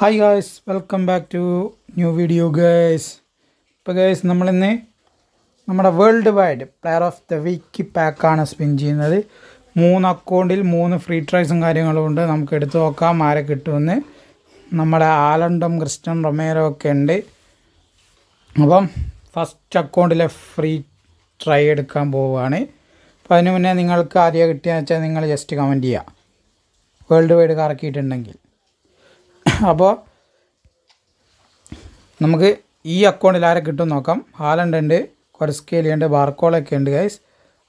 hi guys welcome back to new video guys ഇപ്പോൾ guys നമ്മളിന്ന് നമ്മുടെ world wide player of the week പാക്കാണ് spin ചെയ്യുന്നത് മൂന്ന് അക്കൗണ്ടിൽ മൂന്ന് ഫ്രീ ട്രൈസും കാര്യങ്ങളും ഉണ്ട് നമുക്ക് എടുത്തു നോക്കാം ആരെ കിട്ടുമെന്ന് നമ്മുടെ ആലണ്ടം ക്രിസ്റ്റൻ റൊമേരോ ഒക്കെ ഉണ്ട് അപ്പം ഫസ്റ്റ് അക്കൗണ്ടിലെ ഫ്രീ ട്രൈ എടുക്കാൻ പോവുകയാണ് അപ്പോൾ അതിന് മുന്നേ നിങ്ങൾക്ക് ആദ്യം കിട്ടിയെന്ന് വെച്ചാൽ നിങ്ങൾ ജസ്റ്റ് കമൻറ്റ് ചെയ്യുക വേൾഡ് വൈഡ് കറക്കിയിട്ടുണ്ടെങ്കിൽ അപ്പോൾ നമുക്ക് ഈ അക്കൗണ്ടിൽ ആരെ കിട്ടും നോക്കാം ഹാലൻഡ് ഉണ്ട് ഉണ്ട് ബാർക്കോളൊക്കെ ഉണ്ട് ഗൈസ്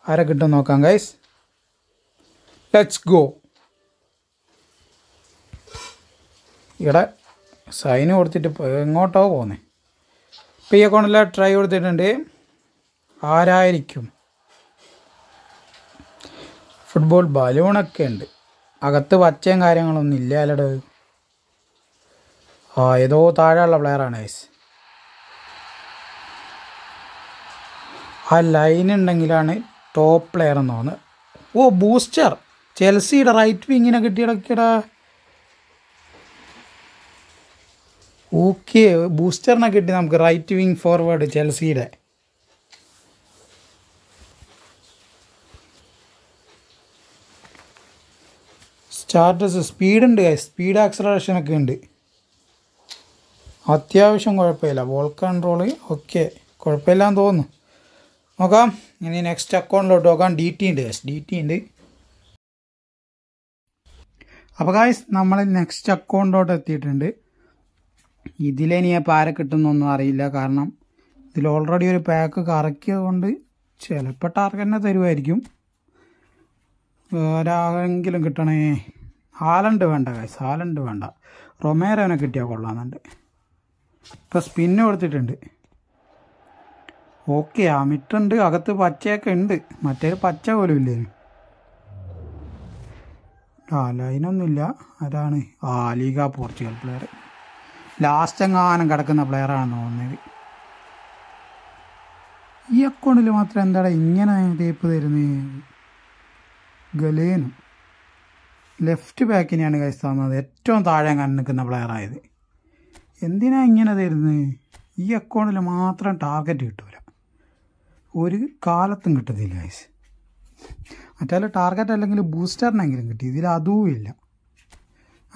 ആരെ കിട്ടും നോക്കാം ഗൈസ് ലെറ്റ്സ് ഗോ ഇവിടെ സൈൻ കൊടുത്തിട്ട് എങ്ങോട്ടോ പോകുന്നേ ഇപ്പം ഈ അക്കൗണ്ടിൽ ട്രൈ കൊടുത്തിട്ടുണ്ട് ആരായിരിക്കും ഫുട്ബോൾ ബലൂണൊക്കെ ഉണ്ട് അകത്ത് പച്ചയും കാര്യങ്ങളൊന്നും ഇല്ല അല്ലടോ ആ ഏതോ താഴെയുള്ള പ്ലെയറാണ് ഗൈസ് ആ ലൈൻ ഉണ്ടെങ്കിലാണ് ടോപ്പ് പ്ലെയർ എന്ന് തോന്നുന്നത് ഓ ബൂസ്റ്റർ ചെൽസിയുടെ റൈറ്റ് വിങ്ങിനെ കിട്ടിയിടക്കിടാ ഓക്കെ ബൂസ്റ്ററിനെ കിട്ടി നമുക്ക് റൈറ്റ് വിങ് ഫോർവേഡ് ചെൽസിയുടെ സ്റ്റാർട്ടസ് സ്പീഡുണ്ട് സ്പീഡ് ആക്സലറേഷനൊക്കെ ഉണ്ട് അത്യാവശ്യം കുഴപ്പമില്ല ബോൾ കൺട്രോൾ ഓക്കെ എന്ന് തോന്നുന്നു നോക്കാം ഇനി നെക്സ്റ്റ് അക്കൗണ്ടിലോട്ട് നോക്കാം ഡി ടി ഉണ്ട് ഡി ടി ഉണ്ട് അപ്പോൾ ഗായ്സ് നമ്മൾ നെക്സ്റ്റ് അക്കൗണ്ടിലോട്ട് എത്തിയിട്ടുണ്ട് ഇതിലെനി ഇപ്പോൾ പാര കിട്ടുന്നൊന്നും അറിയില്ല കാരണം ഇതിൽ ഓൾറെഡി ഒരു പാക്ക് കറക്കിയത് കൊണ്ട് ചിലപ്പോൾ തന്നെ തരുമായിരിക്കും ഒരാളെങ്കിലും കിട്ടണേ ഹാലണ്ട് വേണ്ട ഗായ്സ് ഹാലണ്ട് വേണ്ട റൊമേറോനെ കിട്ടിയാൽ കൊള്ളാമെന്നുണ്ട് ഇപ്പം സ്പിന്ന് കൊടുത്തിട്ടുണ്ട് ഓക്കെ ആ മിട്ടുണ്ട് അകത്ത് പച്ചയൊക്കെ ഉണ്ട് മറ്റേ പച്ച പോലും ഇല്ലേ ആ അതാണ് ആ ലീഗ പോർച്ചുഗൽ പ്ലെയർ ലാസ്റ്റ് എങ്ങാനും കിടക്കുന്ന പ്ലെയറാണെന്ന് തോന്നിയത് ഈ അക്കൗണ്ടിൽ മാത്രം എന്താടാ ഇങ്ങനെ തേപ്പ് തരുന്നത് ഗലേനും ലെഫ്റ്റ് ബാക്കിനെയാണ് കൈസ് തന്നത് ഏറ്റവും താഴെ കണ്ണിക്കുന്ന നിൽക്കുന്ന പ്ലെയറായത് എന്തിനാ ഇങ്ങനെ തരുന്നത് ഈ അക്കൗണ്ടിൽ മാത്രം ടാർഗറ്റ് കിട്ടൂല ഒരു കാലത്തും കിട്ടത്തില്ല ഐസ് മറ്റേ ടാർഗറ്റ് അല്ലെങ്കിൽ ബൂസ്റ്ററിനെങ്കിലും കിട്ടി ഇതിൽ അതും ഇല്ല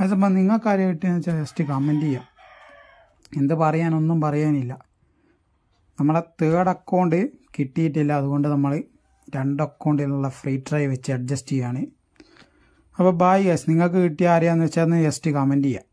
അതപ്പം നിങ്ങൾക്കാരായിട്ട് വെച്ചാൽ ജസ്റ്റ് കമൻറ്റ് ചെയ്യാം എന്ത് പറയാനൊന്നും പറയാനില്ല നമ്മളെ തേർഡ് അക്കൗണ്ട് കിട്ടിയിട്ടില്ല അതുകൊണ്ട് നമ്മൾ രണ്ട് അക്കൗണ്ടിലുള്ള ഫ്രീ ട്രൈ വെച്ച് അഡ്ജസ്റ്റ് ചെയ്യാണ് അപ്പോൾ ബായ് ഗസ് നിങ്ങൾക്ക് കിട്ടിയ ആരെയാണെന്ന് വെച്ചാൽ ജസ്റ്റ് കമൻറ്റ് ചെയ്യാം